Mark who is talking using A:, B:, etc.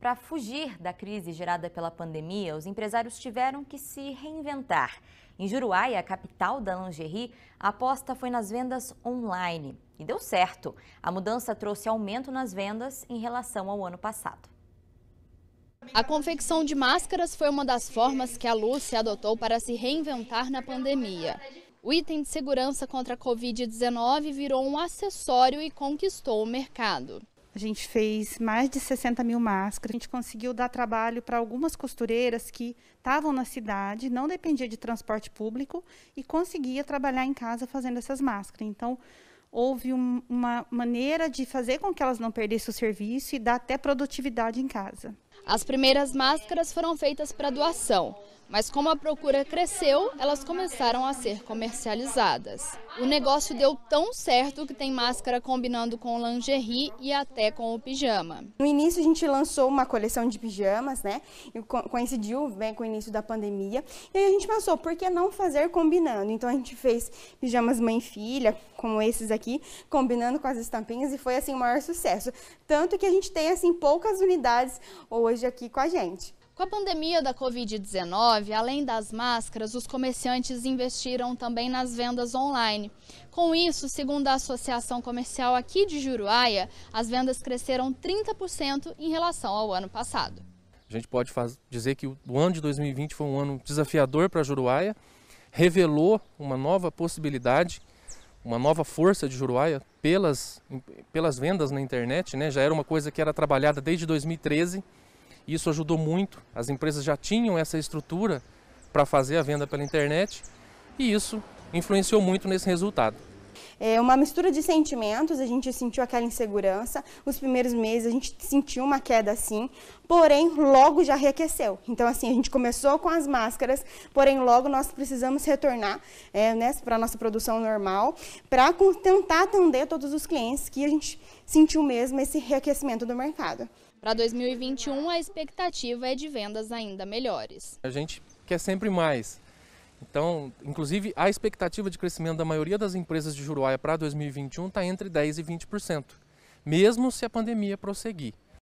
A: Para fugir da crise gerada pela pandemia, os empresários tiveram que se reinventar. Em Juruáia, capital da lingerie, a aposta foi nas vendas online. E deu certo. A mudança trouxe aumento nas vendas em relação ao ano passado.
B: A confecção de máscaras foi uma das formas que a Lúcia adotou para se reinventar na pandemia. O item de segurança contra a Covid-19 virou um acessório e conquistou o mercado. A gente fez mais de 60
C: mil máscaras. A gente conseguiu dar trabalho para algumas costureiras que estavam na cidade, não dependia de transporte público e conseguia trabalhar em casa fazendo essas máscaras. Então, houve um, uma maneira de fazer com que elas não perdessem o serviço e dar até produtividade
B: em casa. As primeiras máscaras foram feitas para doação, mas como a procura cresceu, elas começaram a ser comercializadas. O negócio deu tão certo que tem máscara combinando com lingerie e até com o pijama.
A: No início a gente lançou uma coleção de pijamas, né? E coincidiu bem né, com o início da pandemia. E aí a gente pensou, por que não fazer combinando? Então a gente fez pijamas mãe e filha, como esses aqui, combinando com as estampinhas e foi assim o maior sucesso. Tanto que a gente tem assim poucas
B: unidades ou hoje aqui com a gente. Com a pandemia da Covid-19, além das máscaras, os comerciantes investiram também nas vendas online. Com isso, segundo a Associação Comercial aqui de Juruáia, as vendas cresceram 30% em relação ao ano passado.
D: A gente pode dizer que o ano de 2020 foi um ano desafiador para Juruáia, revelou uma nova possibilidade, uma nova força de Juruáia pelas, pelas vendas na internet. Né? Já era uma coisa que era trabalhada desde 2013 isso ajudou muito. As empresas já tinham essa estrutura para fazer a venda pela internet e isso influenciou muito nesse resultado.
A: É uma mistura de sentimentos, a gente sentiu aquela insegurança. Os primeiros meses a gente sentiu uma queda assim, porém logo já reaqueceu. Então, assim, a gente começou com as máscaras, porém logo nós precisamos retornar é, né, para a nossa produção normal, para tentar
B: atender todos os clientes que a gente sentiu mesmo esse reaquecimento do mercado. Para 2021, a expectativa é de vendas ainda melhores.
D: A gente quer sempre mais. Então, inclusive, a expectativa de crescimento da maioria das empresas de Juruáia para 2021 está entre 10% e 20%, mesmo se a pandemia prosseguir.